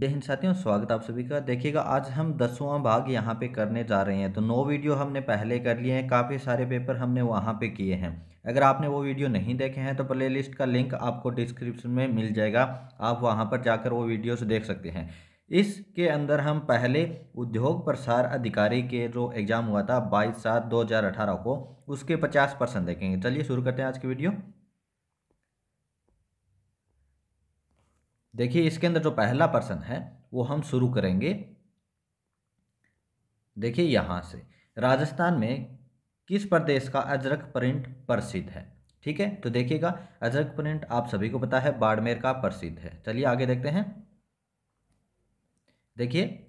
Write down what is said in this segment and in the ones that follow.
जय हिंद साथियों स्वागत आप सभी का देखिएगा आज हम दसवां भाग यहाँ पे करने जा रहे हैं तो नौ वीडियो हमने पहले कर लिए हैं काफ़ी सारे पेपर हमने वहाँ पे किए हैं अगर आपने वो वीडियो नहीं देखे हैं तो प्लेलिस्ट का लिंक आपको डिस्क्रिप्शन में मिल जाएगा आप वहाँ पर जाकर वो वीडियोस देख सकते हैं इसके अंदर हम पहले उद्योग प्रसार अधिकारी के जो एग्ज़ाम हुआ था बाईस सात दो को उसके पचास देखेंगे चलिए शुरू करते हैं आज की वीडियो देखिए इसके अंदर जो पहला पर्सन है वो हम शुरू करेंगे देखिए यहाँ से राजस्थान में किस प्रदेश का अजरक प्रिंट प्रसिद्ध है ठीक है तो देखिएगा अजरक प्रिंट आप सभी को पता है बाड़मेर का प्रसिद्ध है चलिए आगे देखते हैं देखिए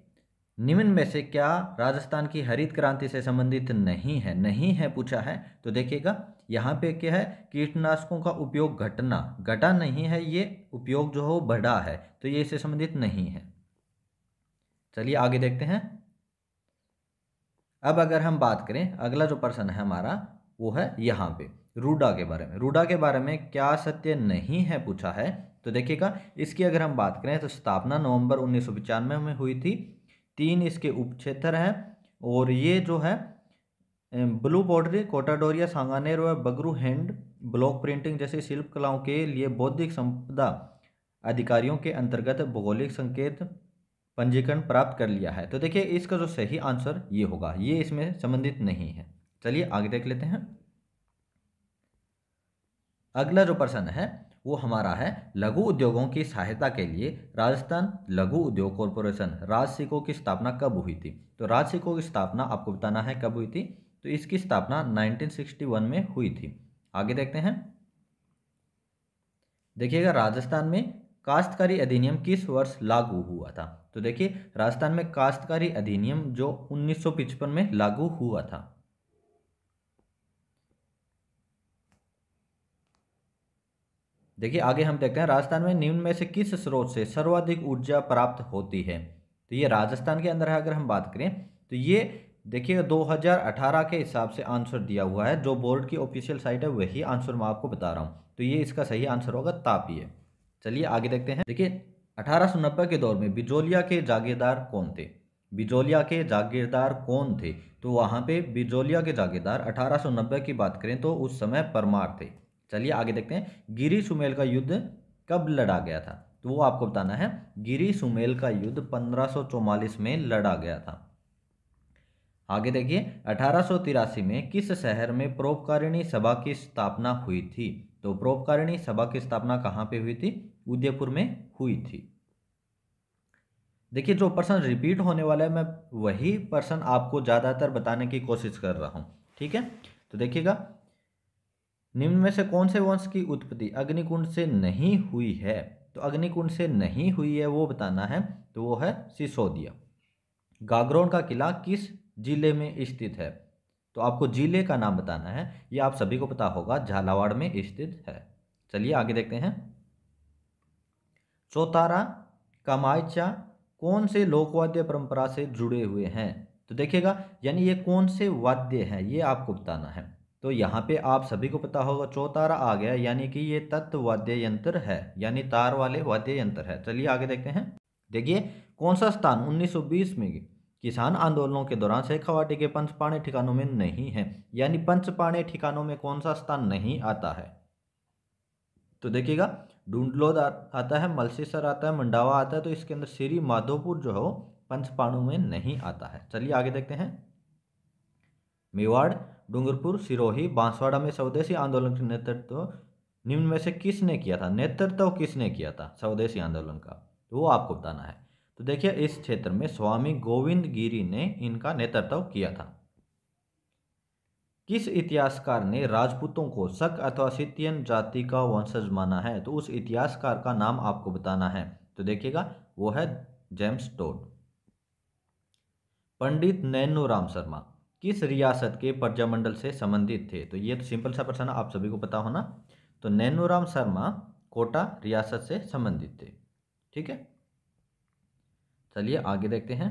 निम्न में से क्या राजस्थान की हरित क्रांति से संबंधित नहीं है नहीं है पूछा है तो देखिएगा यहाँ पे क्या है कीटनाशकों का उपयोग घटना घटा नहीं है ये उपयोग जो वो बढ़ा है तो ये इससे संबंधित नहीं है चलिए आगे देखते हैं अब अगर हम बात करें अगला जो प्रश्न है हमारा वो है यहाँ पे रूडा के बारे में रूडा के बारे में क्या सत्य नहीं है पूछा है तो देखिएगा इसकी अगर हम बात करें तो स्थापना नवंबर उन्नीस में हुई थी तीन इसके उपक्षेत्र हैं और ये जो है ब्लू बॉर्डर कोटाडोरिया सांगानेर व बगरू हैंड ब्लॉक प्रिंटिंग जैसी शिल्प कलाओं के लिए बौद्धिक संपदा अधिकारियों के अंतर्गत भौगोलिक संकेत पंजीकरण प्राप्त कर लिया है तो देखिए इसका जो सही आंसर ये होगा ये इसमें संबंधित नहीं है चलिए आगे देख लेते हैं अगला जो प्रश्न है वो हमारा है लघु उद्योगों की सहायता के लिए राजस्थान लघु उद्योग कॉरपोरेशन राजसिको की स्थापना कब हुई थी तो राजसिको की स्थापना आपको बताना है कब हुई थी तो इसकी स्थापना 1961 में हुई थी आगे देखते हैं देखिएगा राजस्थान में काश्तकारी अधिनियम किस वर्ष लागू हुआ था तो देखिए राजस्थान में काश्तकारी अधिनियम जो उन्नीस में लागू हुआ था देखिए आगे हम देखते हैं राजस्थान में निम्न में से किस स्रोत से सर्वाधिक ऊर्जा प्राप्त होती है तो ये राजस्थान के अंदर अगर हम बात करें तो ये देखिए 2018 के हिसाब से आंसर दिया हुआ है जो बोर्ड की ऑफिशियल साइट है वही आंसर मैं आपको बता रहा हूँ तो ये इसका सही आंसर होगा तापीय चलिए आगे देखते हैं देखिए अठारह के दौर में बिजोलिया के जागीरदार कौन थे बिजोलिया के जागीरदार कौन थे तो वहाँ पे बिजोलिया के जागीरदार 1890 की बात करें तो उस समय परमार थे चलिए आगे देखते हैं गिरी सुमेल का युद्ध कब लड़ा गया था तो वो आपको बताना है गिरी सुमेल का युद्ध 1544 में लड़ा गया था आगे देखिए अठारह में किस शहर में प्रोपकारिणी सभा की स्थापना हुई थी तो प्रोपकारिणी सभा की स्थापना कहाँ पे हुई थी उदयपुर में हुई थी देखिए जो पर्सन रिपीट होने वाला है मैं वही पर्सन आपको ज़्यादातर बताने की कोशिश कर रहा हूँ ठीक है तो देखिएगा निम्न में से कौन से वंश की उत्पत्ति अग्निकुंड से नहीं हुई है तो अग्निकुंड से नहीं हुई है वो बताना है तो वो है सिसोदिया गागरोन का किला किस जिले में स्थित है तो आपको जिले का नाम बताना है ये आप सभी को पता होगा झालावाड़ में स्थित है चलिए आगे देखते हैं चौतारा कमायचा कौन से लोकवाद्य परंपरा से जुड़े हुए हैं तो देखिएगा यानी ये कौन से वाद्य हैं ये आपको बताना है तो यहाँ पे आप सभी को पता होगा चौतारा आ गया यानी कि ये तत्व वाद्य यंत्र है यानी तार वाले वाद्य यंत्र है चलिए आगे देखते हैं देखिए कौन सा स्थान 1920 में किसान आंदोलनों के दौरान शेखावाटी के पंच पाणे ठिकानों में नहीं है यानी पंच पाणे ठिकानों में कौन सा स्थान नहीं आता है तो देखिएगा ढूंढलोद आता है मलसीसर आता है मंडावा आता है तो इसके अंदर श्री माधोपुर जो हो पंचपाणु में नहीं आता है चलिए आगे देखते हैं मेवाड़ डूंगरपुर सिरोही बांसवाड़ा में स्वदेशी आंदोलन का नेतृत्व निम्न में से किसने किया था नेतृत्व किसने किया था स्वदेशी आंदोलन का तो वो आपको बताना है तो देखिए इस क्षेत्र में स्वामी गोविंद गिरी ने इनका नेतृत्व किया था किस इतिहासकार ने राजपूतों को शक अथवा सितियन जाति का वंशज माना है तो उस इतिहासकार का नाम आपको बताना है तो देखिएगा वो है जेम्स टोड पंडित नैनू राम शर्मा किस रियासत के प्रजामंडल से संबंधित थे तो ये तो सिंपल सा प्रश्न आप सभी को पता होना तो राम शर्मा कोटा रियासत से संबंधित थे ठीक है चलिए आगे देखते हैं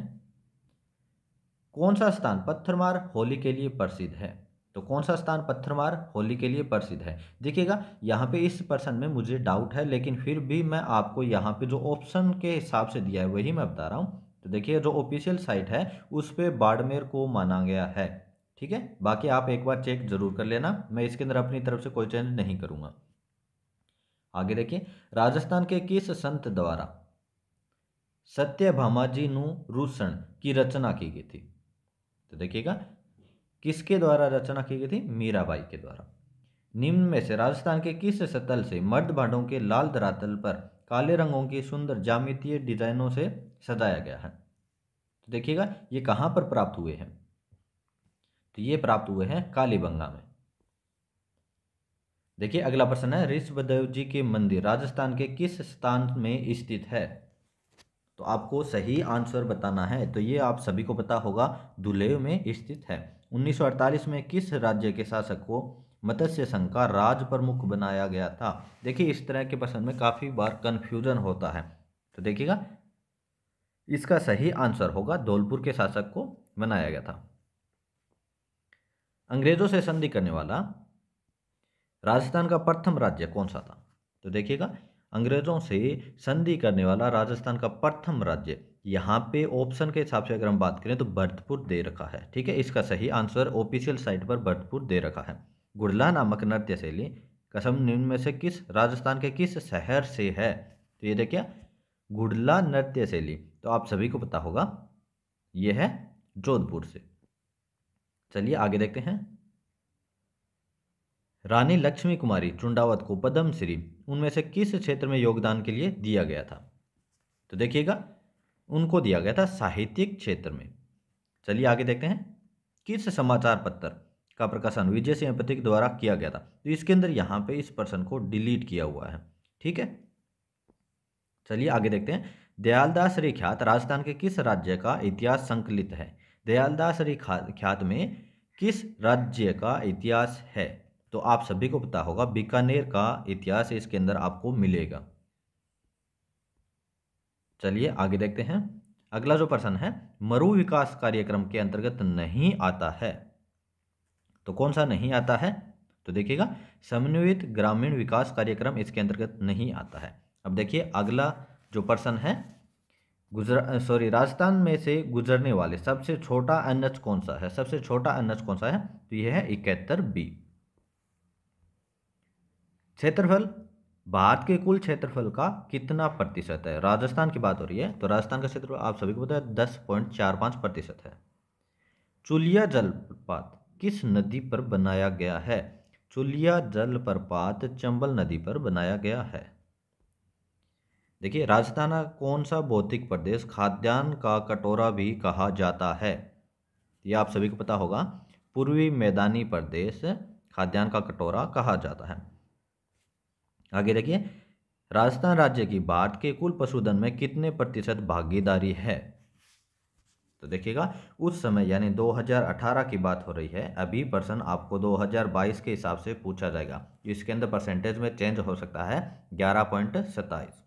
कौन सा स्थान पत्थरमार होली के लिए प्रसिद्ध है तो कौन सा स्थान पत्थरमार होली के लिए प्रसिद्ध है देखिएगा यहाँ पे इस पर्सन में मुझे डाउट है लेकिन फिर भी मैं आपको यहाँ पे जो ऑप्शन के हिसाब से दिया है वही मैं बता रहा हूँ तो देखिए जो ऑफिशियल साइट है उस पर बाड़मेर को माना गया है ठीक है बाकी आप एक बार चेक जरूर कर लेना मैं इसके अंदर अपनी तरफ से कोई चेंज नहीं करूँगा आगे देखिए राजस्थान के किस संत द्वारा सत्य સત્યભામાજીનું રૂષણ की रचना की गई थी तो देखिएगा किसके द्वारा रचना की गई थी मीराबाई के द्वारा निम्न में से राजस्थान के किस सतल से मर्द भांडों के लाल धरातल पर काले रंगों की सुंदर जामितीय डिजाइनों से सजाया गया है तो देखिएगा ये कहाँ पर प्राप्त हुए हैं तो ये प्राप्त हुए हैं कालीबंगा में देखिए अगला प्रश्न है ऋषभदेव जी के मंदिर राजस्थान के किस स्थान में स्थित है तो आपको सही आंसर बताना है तो ये आप सभी को पता होगा दुलेव में स्थित है 1948 में किस राज्य के शासक को मत्स्य संघ का राज प्रमुख बनाया गया था देखिए इस तरह के प्रश्न में काफ़ी बार कन्फ्यूजन होता है तो देखिएगा इसका सही आंसर होगा धौलपुर के शासक को बनाया गया था अंग्रेजों से संधि करने वाला राजस्थान का प्रथम राज्य कौन सा था तो देखिएगा अंग्रेज़ों से संधि करने वाला राजस्थान का प्रथम राज्य यहाँ पे ऑप्शन के हिसाब से अगर हम बात करें तो भरतपुर दे रखा है ठीक है इसका सही आंसर ऑफिशियल साइट पर भरतपुर दे रखा है गुड़ला नामक नृत्य शैली कसम निम्न में से किस राजस्थान के किस शहर से है तो ये देखिए गुड़ला नृत्य शैली तो आप सभी को पता होगा ये है जोधपुर से चलिए आगे देखते हैं रानी लक्ष्मी कुमारी चुंडावत को पद्म श्री उनमें से किस क्षेत्र में योगदान के लिए दिया गया था तो देखिएगा उनको दिया गया था साहित्यिक क्षेत्र में चलिए आगे देखते हैं किस समाचार पत्र का प्रकाशन विजय सिंह के द्वारा किया गया था तो इसके अंदर यहाँ पे इस पर्सन को डिलीट किया हुआ है ठीक है चलिए आगे देखते हैं दयालदास रिख्यात राजस्थान के किस राज्य का इतिहास संकलित है दयालदास रिख्यात में किस राज्य का इतिहास है तो आप सभी को पता होगा बीकानेर का इतिहास इसके अंदर आपको मिलेगा चलिए आगे देखते हैं अगला जो प्रश्न है मरु विकास कार्यक्रम के अंतर्गत नहीं आता है तो कौन सा नहीं आता है तो देखिएगा समन्वित ग्रामीण विकास कार्यक्रम इसके अंतर्गत नहीं आता है अब देखिए अगला जो प्रश्न है गुजरा सॉरी राजस्थान में से गुजरने वाले सबसे छोटा अनज कौन सा है सबसे छोटा अनज कौन सा है तो यह है इकहत्तर बी क्षेत्रफल भारत के कुल क्षेत्रफल का कितना प्रतिशत है राजस्थान की बात हो रही है तो राजस्थान का क्षेत्रफल आप सभी को बताया दस पॉइंट चार पाँच प्रतिशत है चुलिया जलपात किस नदी पर बनाया गया है चुलिया जलप्रपात चंबल नदी पर बनाया गया है देखिए राजस्थान कौन सा भौतिक प्रदेश खाद्यान्न का कटोरा भी कहा जाता है यह आप सभी को पता होगा पूर्वी मैदानी प्रदेश खाद्यान्न का कटोरा कहा जाता है आगे देखिए राजस्थान राज्य की भारत के कुल पशुधन में कितने प्रतिशत भागीदारी है तो देखिएगा उस समय यानी 2018 की बात हो रही है अभी पर्सन आपको 2022 के हिसाब से पूछा जाएगा इसके अंदर परसेंटेज में चेंज हो सकता है ग्यारह पॉइंट सत्ताईस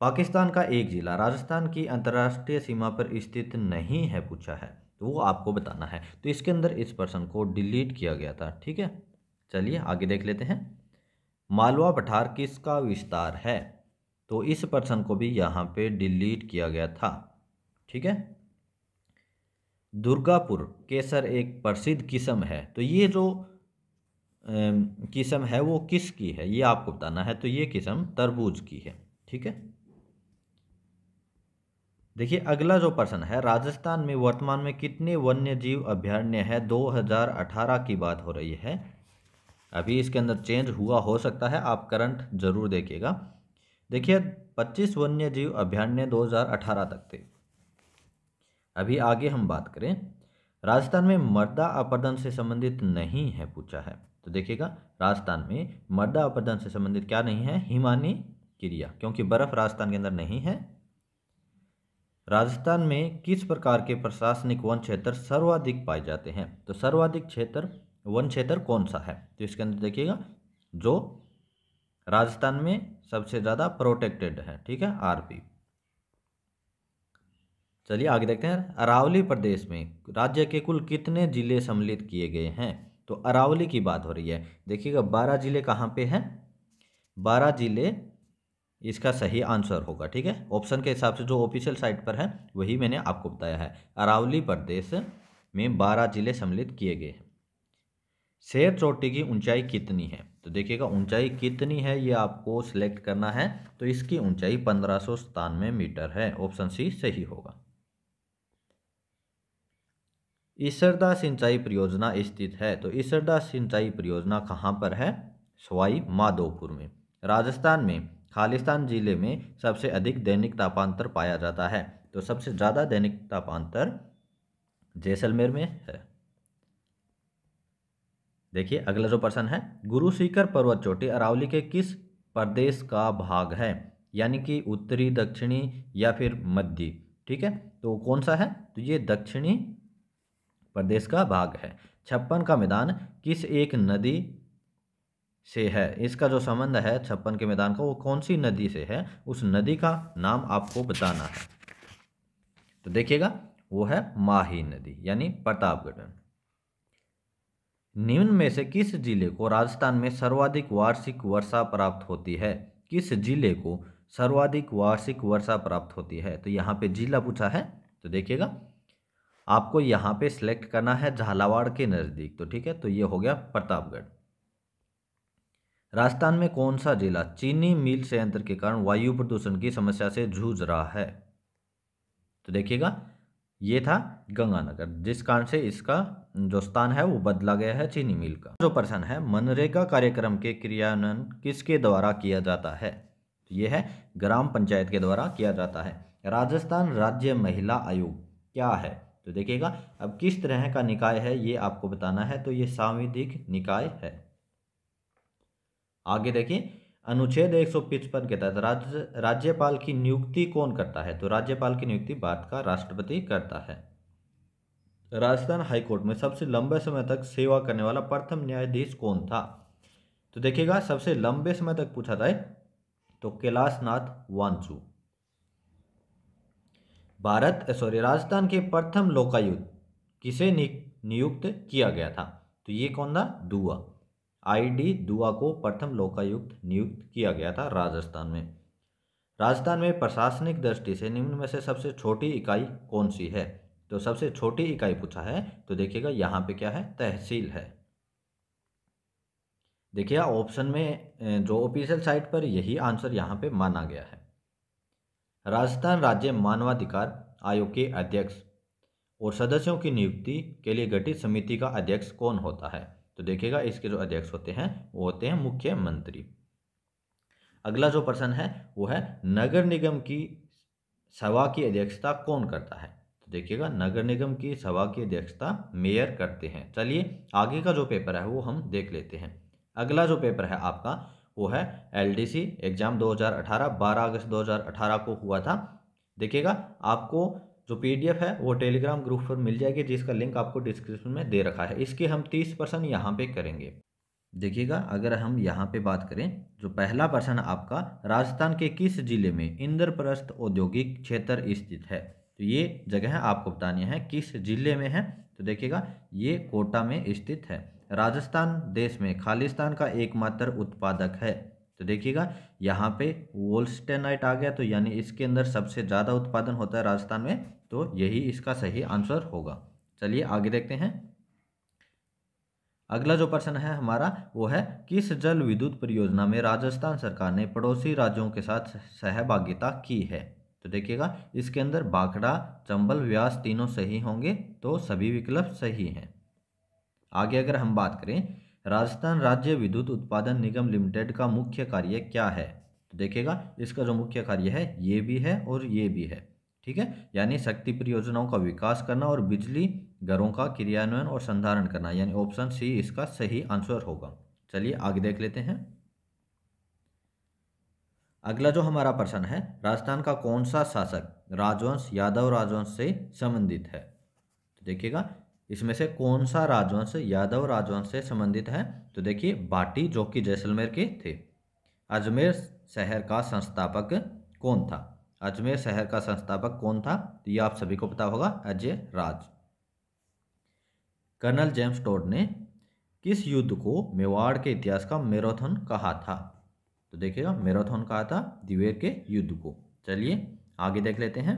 पाकिस्तान का एक जिला राजस्थान की अंतर्राष्ट्रीय सीमा पर स्थित नहीं है पूछा है तो वो आपको बताना है तो इसके अंदर इस पर्सन को डिलीट किया गया था ठीक है चलिए आगे देख लेते हैं मालवा पठार किसका विस्तार है तो इस प्रश्न को भी यहाँ पे डिलीट किया गया था ठीक है दुर्गापुर केसर एक प्रसिद्ध किस्म है तो ये जो किस्म है वो किस की है ये आपको बताना है तो ये किस्म तरबूज की है ठीक है देखिए अगला जो प्रश्न है राजस्थान में वर्तमान में कितने वन्य जीव अभ्यारण्य है 2018 की बात हो रही है अभी इसके अंदर चेंज हुआ हो सकता है आप करंट जरूर देखिएगा देखिए 25 वन्य जीव अभ्यारण्य 2018 तक थे अभी आगे हम बात करें राजस्थान में मर्दा अपर्दन से संबंधित नहीं है पूछा है तो देखिएगा राजस्थान में मर्दा अपर्दन से संबंधित क्या नहीं है हिमानी क्रिया क्योंकि बर्फ राजस्थान के अंदर नहीं है राजस्थान में किस प्रकार के प्रशासनिक वन क्षेत्र सर्वाधिक पाए जाते हैं तो सर्वाधिक क्षेत्र वन क्षेत्र कौन सा है तो इसके अंदर देखिएगा जो राजस्थान में सबसे ज़्यादा प्रोटेक्टेड है ठीक है आरपी चलिए आगे देखते हैं अरावली प्रदेश में राज्य के कुल कितने जिले सम्मिलित किए गए हैं तो अरावली की बात हो रही है देखिएगा बारह जिले कहाँ पे हैं बारह जिले इसका सही आंसर होगा ठीक है ऑप्शन के हिसाब से जो ऑफिशियल साइट पर है वही मैंने आपको बताया है अरावली प्रदेश में बारह जिले सम्मिलित किए गए हैं शेर चोटी की ऊंचाई कितनी है तो देखिएगा ऊंचाई कितनी है ये आपको सिलेक्ट करना है तो इसकी ऊंचाई पंद्रह सौ सतानवे मीटर है ऑप्शन सी सही होगा ईसरदा सिंचाई परियोजना स्थित है तो ईसरदा सिंचाई परियोजना कहाँ पर है सवाई माधोपुर में राजस्थान में खालिस्तान जिले में सबसे अधिक दैनिक तापांतर पाया जाता है तो सबसे ज़्यादा दैनिक तापांतर जैसलमेर में है देखिए अगला जो प्रश्न है गुरु शिखर पर्वत चोटी अरावली के किस प्रदेश का भाग है यानी कि उत्तरी दक्षिणी या फिर मध्य ठीक है तो कौन सा है तो ये दक्षिणी प्रदेश का भाग है छप्पन का मैदान किस एक नदी से है इसका जो संबंध है छप्पन के मैदान का वो कौन सी नदी से है उस नदी का नाम आपको बताना है तो देखिएगा वो है माही नदी यानी प्रतापगढ़ निम्न में से किस जिले को राजस्थान में सर्वाधिक वार्षिक वर्षा प्राप्त होती है किस जिले को सर्वाधिक वार्षिक वर्षा प्राप्त होती है तो यहाँ पे जिला पूछा है तो देखिएगा आपको यहाँ पे सिलेक्ट करना है झालावाड़ के नज़दीक तो ठीक है तो ये हो गया प्रतापगढ़ राजस्थान में कौन सा जिला चीनी मिल संयंत्र के कारण वायु प्रदूषण की समस्या से जूझ रहा है तो देखिएगा ये था गंगानगर जिस कारण से इसका जो स्थान है वो बदला गया है चीनी मिल का जो प्रश्न है मनरेगा कार्यक्रम के क्रियान्वयन किसके द्वारा किया जाता है तो यह है ग्राम पंचायत के द्वारा किया जाता है राजस्थान राज्य महिला आयोग क्या है तो देखिएगा अब किस तरह का निकाय है ये आपको बताना है तो ये सांविधिक निकाय है आगे देखिए अनुच्छेद एक सौ पिचपन के तहत राज्य राज्यपाल की नियुक्ति कौन करता है तो राज्यपाल की नियुक्ति भारत का राष्ट्रपति करता है राजस्थान हाईकोर्ट में सबसे लंबे समय तक सेवा करने वाला प्रथम न्यायाधीश कौन था तो देखिएगा सबसे लंबे समय तक पूछा जाए तो कैलाश नाथ वांचू भारत सॉरी राजस्थान के प्रथम लोकायुक्त किसे नियुक्त किया गया था तो ये कौन था दुआ आईडी दुआ को प्रथम लोकायुक्त नियुक्त किया गया था राजस्थान में राजस्थान में प्रशासनिक दृष्टि से निम्न में से सबसे छोटी इकाई कौन सी है तो सबसे छोटी इकाई पूछा है तो देखिएगा यहाँ पे क्या है तहसील है देखिए ऑप्शन में जो ऑफिशियल साइट पर यही आंसर यहाँ पे माना गया है राजस्थान राज्य मानवाधिकार आयोग के अध्यक्ष और सदस्यों की नियुक्ति के लिए गठित समिति का अध्यक्ष कौन होता है तो देखिएगा इसके जो अध्यक्ष होते हैं वो होते हैं मुख्यमंत्री अगला जो प्रश्न है वो है नगर निगम की सभा की अध्यक्षता कौन करता है तो देखिएगा नगर निगम की सभा की अध्यक्षता मेयर करते हैं चलिए आगे का जो पेपर है वो हम देख लेते हैं अगला जो पेपर है आपका वो है एलडीसी एग्जाम 2018 12 अगस्त 2018 को हुआ था देखिएगा आपको जो पीडीएफ है वो टेलीग्राम ग्रुप पर मिल जाएगी जिसका लिंक आपको डिस्क्रिप्शन में दे रखा है इसके हम तीस परसेंट यहाँ पे करेंगे देखिएगा अगर हम यहाँ पे बात करें जो पहला प्रश्न आपका राजस्थान के किस जिले में इंद्रप्रस्थ औद्योगिक क्षेत्र स्थित है तो ये जगह आपको बतानी है किस जिले में है तो देखिएगा ये कोटा में स्थित है राजस्थान देश में खालिस्तान का एकमात्र उत्पादक है तो देखिएगा यहाँ पे वोल्स्टेनाइट आ गया तो यानी इसके अंदर सबसे ज़्यादा उत्पादन होता है राजस्थान में तो यही इसका सही आंसर होगा चलिए आगे देखते हैं अगला जो प्रश्न है हमारा वो है किस जल विद्युत परियोजना में राजस्थान सरकार ने पड़ोसी राज्यों के साथ सहभागिता की है तो देखिएगा इसके अंदर बाकड़ा चंबल व्यास तीनों सही होंगे तो सभी विकल्प सही हैं आगे अगर हम बात करें राजस्थान राज्य विद्युत उत्पादन निगम लिमिटेड का मुख्य कार्य क्या है तो देखिएगा इसका जो मुख्य कार्य है ये भी है और ये भी है ठीक है यानी शक्ति परियोजनाओं का विकास करना और बिजली घरों का क्रियान्वयन और संधारण करना यानी ऑप्शन सी इसका सही आंसर होगा चलिए आगे देख लेते हैं अगला जो हमारा प्रश्न है राजस्थान का कौन सा शासक राजवंश यादव राजवंश से संबंधित है तो देखिएगा इसमें से कौन सा राजवंश यादव राजवंश से संबंधित है तो देखिए बाटी जो कि जैसलमेर के थे अजमेर शहर का संस्थापक कौन था अजमेर शहर का संस्थापक कौन था तो ये आप सभी को पता होगा Ajay Raj colonel James Tod ने किस युद्ध को मेवाड़ के इतिहास का मैराथन कहा था तो देखिएगा मैराथन कहा था दिवेर के युद्ध को चलिए आगे देख लेते हैं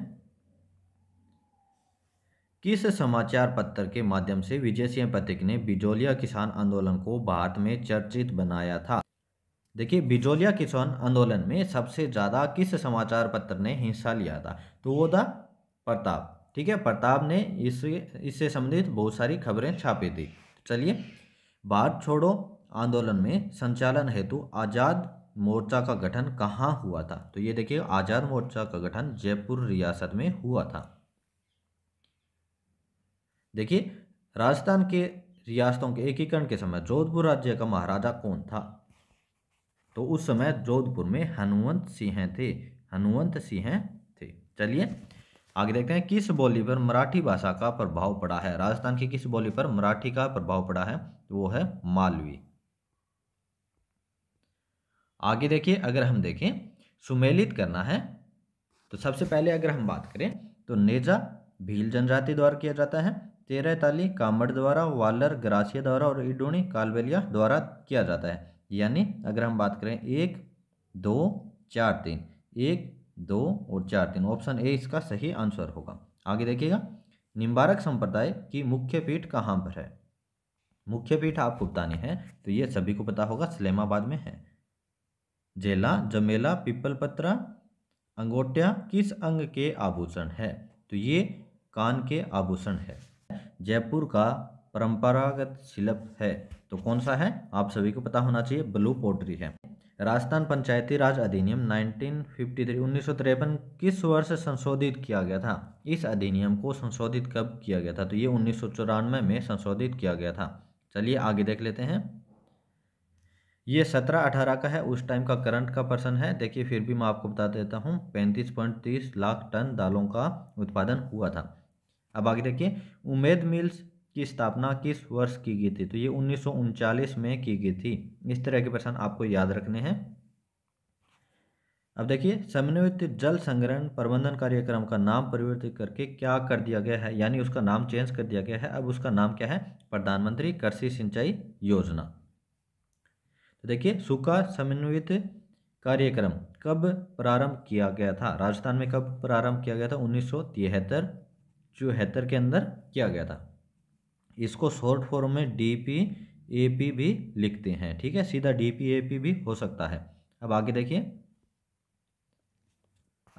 किस समाचार पत्र के माध्यम से विजय सिंह पथिक ने बिजोलिया किसान आंदोलन को भारत में चर्चित बनाया था देखिए बिजोलिया किसान आंदोलन में सबसे ज़्यादा किस समाचार पत्र ने हिस्सा लिया था तो वो था प्रताप ठीक है प्रताप ने इस इससे संबंधित बहुत सारी खबरें छापी थी चलिए भारत छोड़ो आंदोलन में संचालन हेतु आज़ाद मोर्चा का गठन कहाँ हुआ था तो ये देखिए आज़ाद मोर्चा का गठन जयपुर रियासत में हुआ था देखिए राजस्थान के रियासतों के एकीकरण के समय जोधपुर राज्य का महाराजा कौन था तो उस समय जोधपुर में हनुमंत सिंह थे हनुमंत सिंह थे चलिए आगे देखते हैं किस बोली पर मराठी भाषा का प्रभाव पड़ा है राजस्थान की किस बोली पर मराठी का प्रभाव पड़ा है वो है मालवी आगे देखिए अगर हम देखें सुमेलित करना है तो सबसे पहले अगर हम बात करें तो नेजा भील जनजाति द्वारा किया जाता है तेरह ताली कामड़ द्वारा वालर ग्रासिया द्वारा और इडोनी कालबेलिया द्वारा किया जाता है यानी अगर हम बात करें एक दो चार तीन एक दो और चार तीन ऑप्शन ए इसका सही आंसर होगा आगे देखिएगा निम्बारक संप्रदाय की मुख्य पीठ कहाँ पर है मुख्य पीठ आपको बतानी है तो ये सभी को पता होगा सलेमाबाद में है जेला जमेला पिपलपत्रा अंगोटिया किस अंग के आभूषण है तो ये कान के आभूषण है जयपुर का परंपरागत शिल्प है तो कौन सा है आप सभी को पता होना चाहिए ब्लू पोट्री है राजस्थान पंचायती राज अधिनियम 1953 1953 किस वर्ष संशोधित किया गया था इस अधिनियम को संशोधित कब किया गया था तो ये उन्नीस में संशोधित किया गया था चलिए आगे देख लेते हैं ये सत्रह अठारह का है उस टाइम का करंट का पर्सन है देखिए फिर भी मैं आपको बता देता हूँ पैंतीस पॉइंट तीस लाख टन दालों का उत्पादन हुआ था अब आगे देखिए उमेद मिल्स की स्थापना किस वर्ष की गई थी तो ये उन्नीस में की गई थी इस तरह के प्रश्न आपको याद रखने हैं अब देखिए समन्वित जल संग्रहण प्रबंधन कार्यक्रम का नाम परिवर्तित करके क्या कर दिया गया है यानी उसका नाम चेंज कर दिया गया है अब उसका नाम क्या है प्रधानमंत्री कृषि सिंचाई योजना तो देखिए सूखा समन्वित कार्यक्रम कब प्रारंभ किया गया था राजस्थान में कब प्रारंभ किया गया था उन्नीस जो हैतर के अंदर किया गया था इसको शॉर्ट फॉर्म में डी पी ए पी भी लिखते हैं ठीक है सीधा डी पी ए पी भी हो सकता है अब आगे देखिए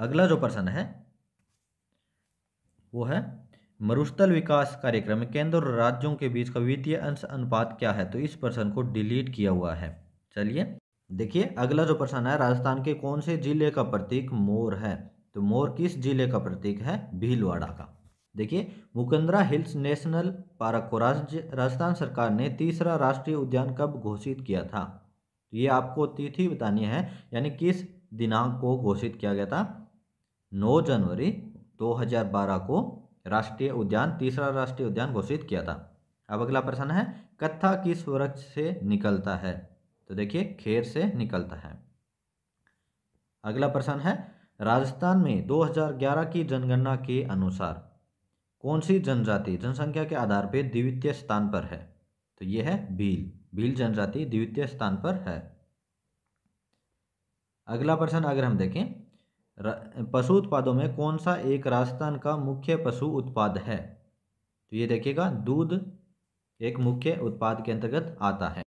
अगला जो प्रश्न है वो है मरुस्थल विकास कार्यक्रम केंद्र और राज्यों के बीच का वित्तीय अंश अनुपात क्या है तो इस प्रश्न को डिलीट किया हुआ है चलिए देखिए अगला जो प्रश्न है राजस्थान के कौन से जिले का प्रतीक मोर है तो मोर किस जिले का प्रतीक है भीलवाड़ा का देखिए मुकंदरा हिल्स नेशनल पार्क को राज्य राजस्थान सरकार ने तीसरा राष्ट्रीय उद्यान कब घोषित किया था तो ये आपको तिथि बतानी है यानी किस दिनांक को घोषित किया गया था 9 जनवरी 2012 को राष्ट्रीय उद्यान तीसरा राष्ट्रीय उद्यान घोषित किया था अब अगला प्रश्न है कत्था किस वृक्ष से निकलता है तो देखिए खेर से निकलता है अगला प्रश्न है राजस्थान में 2011 की जनगणना के अनुसार कौन सी जनजाति जनसंख्या के आधार पर द्वितीय स्थान पर है तो यह है भील भील जनजाति द्वितीय स्थान पर है अगला प्रश्न अगर हम देखें पशु उत्पादों में कौन सा एक राजस्थान का मुख्य पशु उत्पाद है तो ये देखिएगा दूध एक मुख्य उत्पाद के अंतर्गत आता है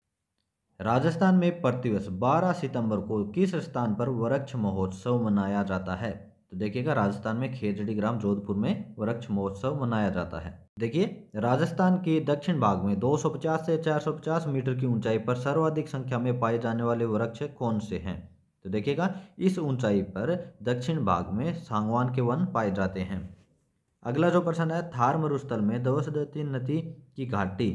राजस्थान में प्रतिवर्ष 12 सितंबर को किस स्थान पर वृक्ष महोत्सव मनाया जाता है तो देखिएगा राजस्थान में खेजड़ी ग्राम जोधपुर में वृक्ष महोत्सव मनाया जाता है देखिए राजस्थान के दक्षिण भाग में 250 से 450 मीटर की ऊंचाई पर सर्वाधिक संख्या में पाए जाने वाले वृक्ष कौन से हैं तो देखिएगा इस ऊंचाई पर दक्षिण भाग में सांगवान के वन पाए जाते हैं अगला जो प्रश्न है थार मरुस्थल में दवसदती नदी की घाटी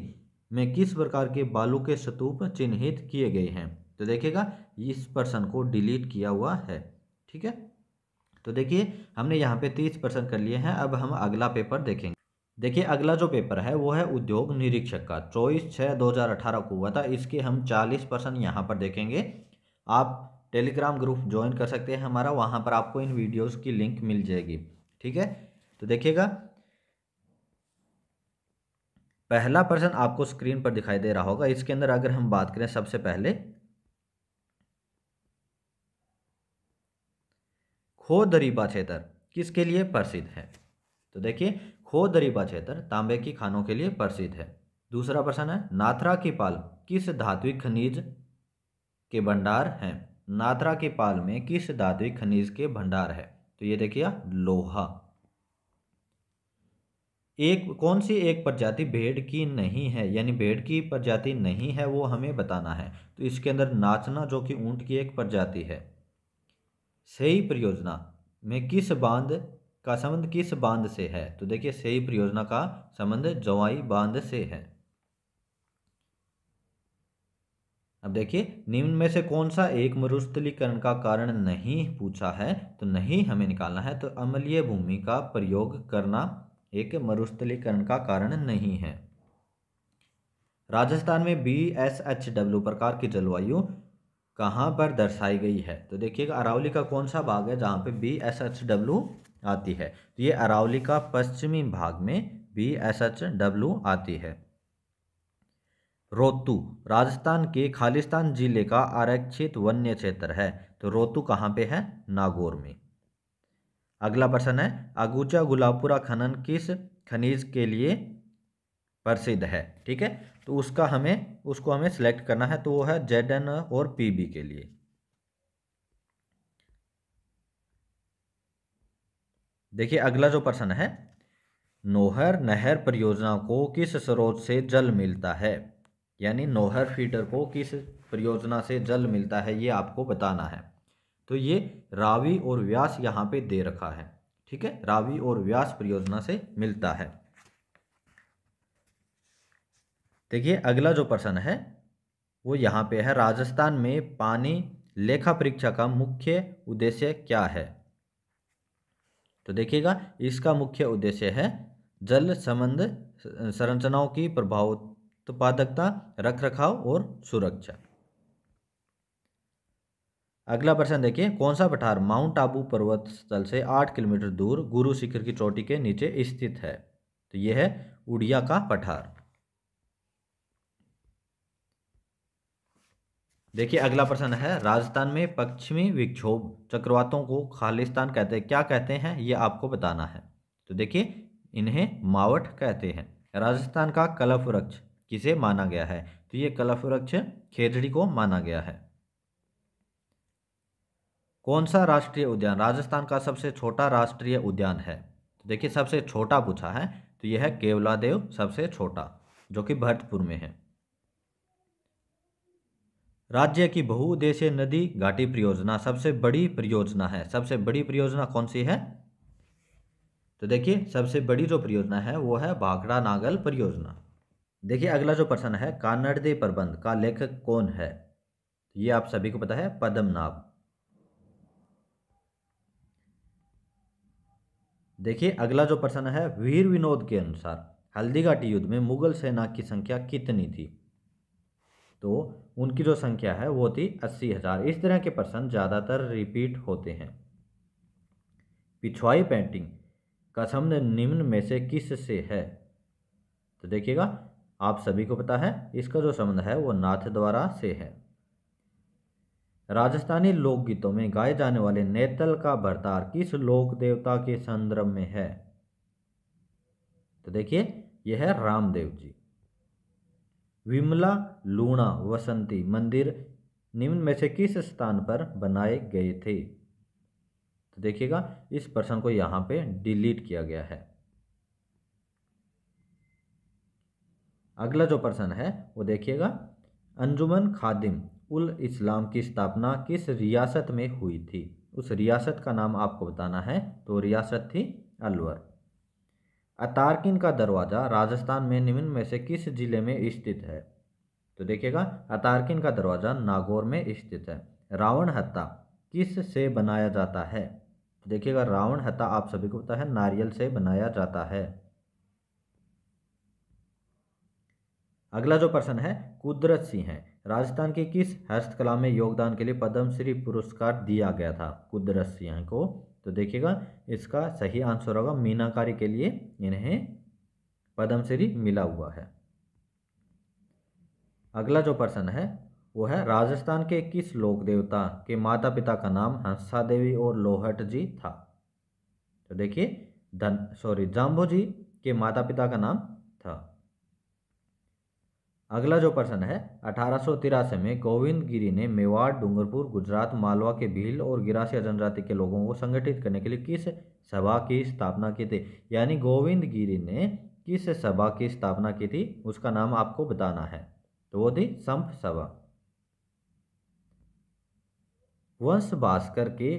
में किस प्रकार के बालू के स्तूप चिन्हित किए गए हैं तो देखिएगा इस प्रश्न को डिलीट किया हुआ है ठीक है तो देखिए हमने यहाँ पे तीस परसेंट कर लिए हैं अब हम अगला पेपर देखेंगे देखिए अगला जो पेपर है वो है उद्योग निरीक्षक का चौबीस छः दो हज़ार अठारह को हुआ था इसके हम चालीस परसेंट यहाँ पर देखेंगे आप टेलीग्राम ग्रुप ज्वाइन कर सकते हैं हमारा वहाँ पर आपको इन वीडियोज़ की लिंक मिल जाएगी ठीक है तो देखिएगा पहला पर्सन आपको स्क्रीन पर दिखाई दे रहा होगा इसके अंदर अगर हम बात करें सबसे पहले खो दरीबा क्षेत्र किसके लिए प्रसिद्ध है तो देखिए खो दरीबा क्षेत्र तांबे की खानों के लिए प्रसिद्ध है दूसरा प्रश्न है नाथरा की पाल किस धात्विक खनिज के भंडार हैं नाथरा की पाल में किस धात्विक खनिज के भंडार है तो ये देखिए लोहा एक कौन सी एक प्रजाति भेड़ की नहीं है यानी भेड़ की प्रजाति नहीं है वो हमें बताना है तो इसके अंदर नाचना जो कि ऊंट की एक प्रजाति है सही परियोजना में किस बांध का संबंध किस बांध से है तो देखिए सही परियोजना का संबंध जवाई बांध से है अब देखिए निम्न में से कौन सा एक मरुस्थलीकरण का कारण नहीं पूछा है तो नहीं हमें निकालना है तो अम्लीय भूमि का प्रयोग करना एक मरुस्थलीकरण का कारण नहीं है राजस्थान में बी एस एच डब्ल्यू प्रकार की जलवायु कहाँ पर दर्शाई गई है तो देखिएगा अरावली का कौन सा भाग है जहाँ पे बी एस एच डब्ल्यू आती है तो ये अरावली का पश्चिमी भाग में बी एस एच डब्ल्यू आती है रोतू राजस्थान के खालिस्तान जिले का आरक्षित वन्य क्षेत्र है तो रोतू कहाँ पे है नागौर में अगला प्रश्न है अगुचा गुलापुरा खनन किस खनिज के लिए प्रसिद्ध है ठीक है तो उसका हमें उसको हमें सेलेक्ट करना है तो वो है जेड एन और पी बी के लिए देखिए अगला जो प्रश्न है नोहर नहर परियोजना को किस स्रोत से जल मिलता है यानी नोहर फीडर को किस परियोजना से जल मिलता है ये आपको बताना है तो ये रावी और व्यास यहाँ पे दे रखा है ठीक है रावी और व्यास परियोजना से मिलता है देखिए अगला जो प्रश्न है वो यहाँ पे है राजस्थान में पानी लेखा परीक्षा का मुख्य उद्देश्य क्या है तो देखिएगा इसका मुख्य उद्देश्य है जल संबंध संरचनाओं की प्रभाव उत्पादकता रख रखाव और सुरक्षा अगला प्रश्न देखिए कौन सा पठार माउंट आबू पर्वत स्थल से आठ किलोमीटर दूर गुरु शिखर की चोटी के नीचे स्थित है तो यह है उड़िया का पठार देखिए अगला प्रश्न है राजस्थान में पश्चिमी विक्षोभ चक्रवातों को खालिस्तान कहते हैं क्या कहते हैं ये आपको बताना है तो देखिए इन्हें मावठ कहते हैं राजस्थान का कलफ वृक्ष किसे माना गया है तो ये कलफ वृक्ष खेतड़ी को माना गया है कौन सा राष्ट्रीय उद्यान राजस्थान का सबसे छोटा राष्ट्रीय उद्यान है तो देखिए सबसे छोटा पूछा है तो यह है केवलादेव सबसे छोटा जो कि भरतपुर में है राज्य की बहुउद्देशीय नदी घाटी परियोजना सबसे बड़ी परियोजना है सबसे बड़ी परियोजना कौन सी है तो देखिए सबसे बड़ी जो परियोजना है वो है भाखड़ा नागल परियोजना देखिए अगला जो प्रश्न है कानड़दे प्रबंध का लेखक कौन है ये आप सभी को पता है पद्मनाभ देखिए अगला जो प्रश्न है वीर विनोद के अनुसार हल्दीघाटी युद्ध में मुगल सेना की संख्या कितनी थी तो उनकी जो संख्या है वो थी अस्सी हज़ार इस तरह के प्रश्न ज़्यादातर रिपीट होते हैं पिछवाई पेंटिंग का संबंध निम्न में से किस से है तो देखिएगा आप सभी को पता है इसका जो संबंध है वो नाथ द्वारा से है राजस्थानी लोकगीतों में गाए जाने वाले नेतल का भरतार किस लोक देवता के संदर्भ में है तो देखिए यह है रामदेव जी विमला लूणा वसंती मंदिर निम्न में से किस स्थान पर बनाए गए थे तो देखिएगा इस प्रश्न को यहाँ पे डिलीट किया गया है अगला जो प्रश्न है वो देखिएगा अंजुमन खादिम उल इस्लाम की स्थापना किस रियासत में हुई थी उस रियासत का नाम आपको बताना है तो रियासत थी अलवर अतारकिन का दरवाज़ा राजस्थान में निम्न में से किस जिले में स्थित है तो देखिएगा अतारकिन का दरवाज़ा नागौर में स्थित है रावण हत्ता किस से बनाया जाता है तो देखिएगा रावण हत्ता आप सभी को पता है नारियल से बनाया जाता है अगला जो प्रश्न है कुदरत सिंह है राजस्थान की किस हस्तकला में योगदान के लिए पद्मश्री पुरस्कार दिया गया था कुदरत सिंह को तो देखिएगा इसका सही आंसर होगा मीनाकारी के लिए इन्हें पद्मश्री मिला हुआ है अगला जो प्रश्न है वो है राजस्थान के किस लोक देवता के माता पिता का नाम हंसा देवी और लोहट जी था तो देखिए धन सॉरी जाम्बो जी के माता पिता का नाम था अगला जो प्रश्न है अठारह में गोविंद गिरी ने मेवाड़ डूंगरपुर गुजरात मालवा के भील और गिरासिया जनजाति के लोगों को संगठित करने के लिए किस सभा की स्थापना की थी यानी गोविंद गिरी ने किस सभा की स्थापना की थी उसका नाम आपको बताना है तो वो थी संप सभा वंश भास्कर के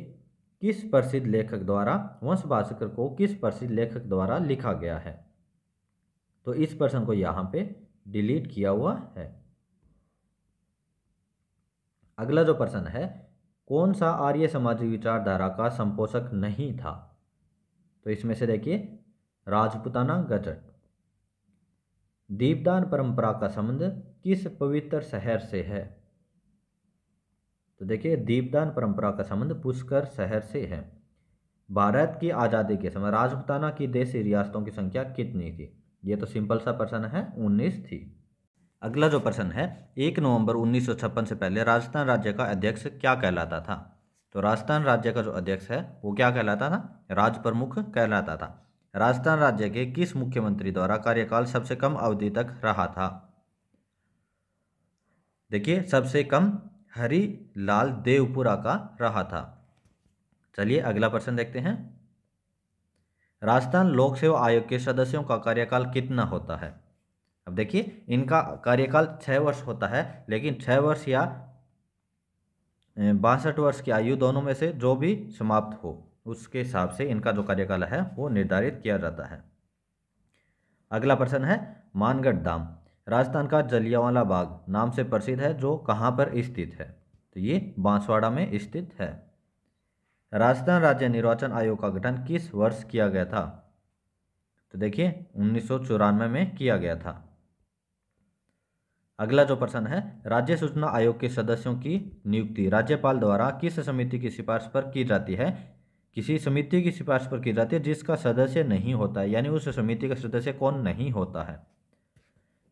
किस प्रसिद्ध लेखक द्वारा वंश भास्कर को किस प्रसिद्ध लेखक द्वारा लिखा गया है तो इस प्रश्न को यहाँ पे डिलीट किया हुआ है अगला जो प्रश्न है कौन सा आर्य सामाजिक विचारधारा का संपोषक नहीं था तो इसमें से देखिए राजपुताना गजट दीपदान परंपरा का संबंध किस पवित्र शहर से है तो देखिए दीपदान परंपरा का संबंध पुष्कर शहर से है भारत की आज़ादी के समय राजपुताना की देशी रियासतों की संख्या कितनी थी ये तो सिंपल सा प्रश्न है उन्नीस थी अगला जो प्रश्न है एक नवंबर उन्नीस से पहले राजस्थान राज्य का अध्यक्ष क्या कहलाता था तो राजस्थान राज्य का जो अध्यक्ष है वो क्या कहलाता था राज प्रमुख कहलाता था राजस्थान राज्य के किस मुख्यमंत्री द्वारा कार्यकाल सबसे कम अवधि तक रहा था देखिए सबसे कम हरी लाल देवपुरा का रहा था चलिए अगला प्रश्न देखते हैं राजस्थान लोक सेवा आयोग के सदस्यों का कार्यकाल कितना होता है अब देखिए इनका कार्यकाल छः वर्ष होता है लेकिन छः वर्ष या बासठ वर्ष की आयु दोनों में से जो भी समाप्त हो उसके हिसाब से इनका जो कार्यकाल है वो निर्धारित किया जाता है अगला प्रश्न है मानगढ़ धाम राजस्थान का जलियावाला बाग नाम से प्रसिद्ध है जो कहाँ पर स्थित है तो ये बांसवाड़ा में स्थित है राजस्थान राज्य निर्वाचन आयोग का गठन किस वर्ष किया गया था तो देखिए उन्नीस में किया गया था अगला जो प्रश्न है राज्य सूचना आयोग के सदस्यों की नियुक्ति राज्यपाल द्वारा किस समिति की सिफारिश पर की जाती है किसी समिति की सिफारिश पर की जाती है जिसका सदस्य नहीं होता है यानी उस समिति का सदस्य कौन नहीं होता है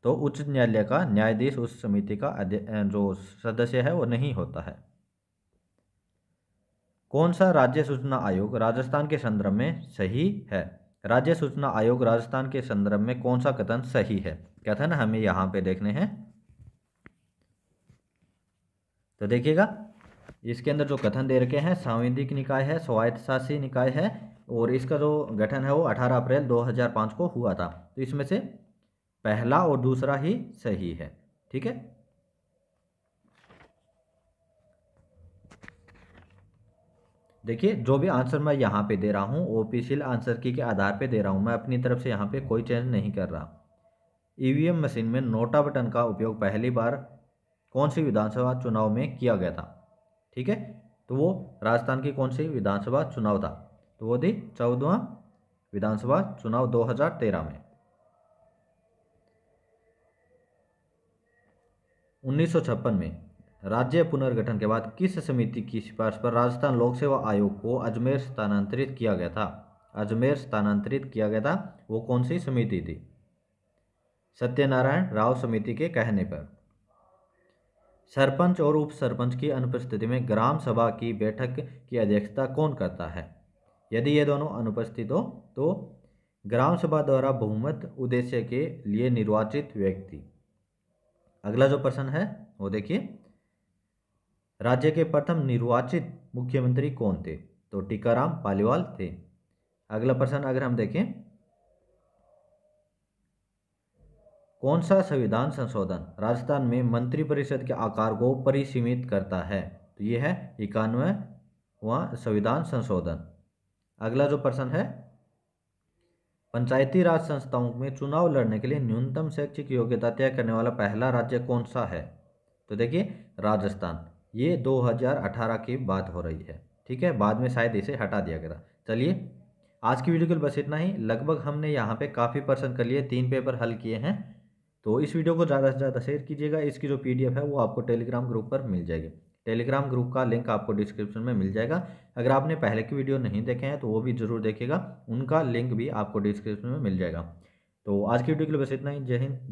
तो उच्च न्यायालय का न्यायाधीश उस समिति का जो सदस्य है वो नहीं होता है कौन सा राज्य सूचना आयोग राजस्थान के संदर्भ में सही है राज्य सूचना आयोग राजस्थान के संदर्भ में कौन सा कथन सही है कथन हमें यहाँ पे देखने हैं तो देखिएगा इसके अंदर जो कथन दे रखे हैं सांविधिक निकाय है स्वायत्तशासी निकाय है और इसका जो गठन है वो 18 अप्रैल 2005 को हुआ था तो इसमें से पहला और दूसरा ही सही है ठीक है देखिए जो भी आंसर मैं यहाँ पे दे रहा हूँ ओपीसील आंसर की के आधार पे दे रहा हूँ मैं अपनी तरफ से यहाँ पे कोई चेंज नहीं कर रहा ईवीएम e मशीन में नोटा बटन का उपयोग पहली बार कौन सी विधानसभा चुनाव में किया गया था ठीक है तो वो राजस्थान की कौन सी विधानसभा चुनाव था तो वो थी चौदवा विधानसभा चुनाव दो में उन्नीस में राज्य पुनर्गठन के बाद किस समिति की सिफारिश पर राजस्थान लोक सेवा आयोग को अजमेर स्थानांतरित किया गया था अजमेर स्थानांतरित किया गया था वो कौन सी समिति थी सत्यनारायण राव समिति के कहने पर सरपंच और उप सरपंच की अनुपस्थिति में ग्राम सभा की बैठक की अध्यक्षता कौन करता है यदि ये दोनों अनुपस्थित हो तो ग्राम सभा द्वारा बहुमत उद्देश्य के लिए निर्वाचित व्यक्ति अगला जो प्रश्न है वो देखिए राज्य के प्रथम निर्वाचित मुख्यमंत्री कौन थे तो टीकाराम पालीवाल थे अगला प्रश्न अगर हम देखें कौन सा संविधान संशोधन राजस्थान में मंत्रिपरिषद के आकार को परिसीमित करता है तो यह है व संविधान संशोधन अगला जो प्रश्न है पंचायती राज संस्थाओं में चुनाव लड़ने के लिए न्यूनतम शैक्षिक योग्यता तय करने वाला पहला राज्य कौन सा है तो देखिए राजस्थान ये 2018 की बात हो रही है ठीक है बाद में शायद इसे हटा दिया गया चलिए आज की वीडियो के बस इतना ही लगभग हमने यहाँ पे काफ़ी परसेंट कर लिए तीन पेपर हल किए हैं तो इस वीडियो को ज़्यादा से ज़्यादा शेयर कीजिएगा इसकी जो पीडीएफ है वो आपको टेलीग्राम ग्रुप पर मिल जाएगी टेलीग्राम ग्रुप का लिंक आपको डिस्क्रिप्शन में मिल जाएगा अगर आपने पहले की वीडियो नहीं देखे हैं तो वो भी ज़रूर देखेगा उनका लिंक भी आपको डिस्क्रिप्शन में मिल जाएगा तो आज की वीडियो के लिए बस इतना ही जय हिंद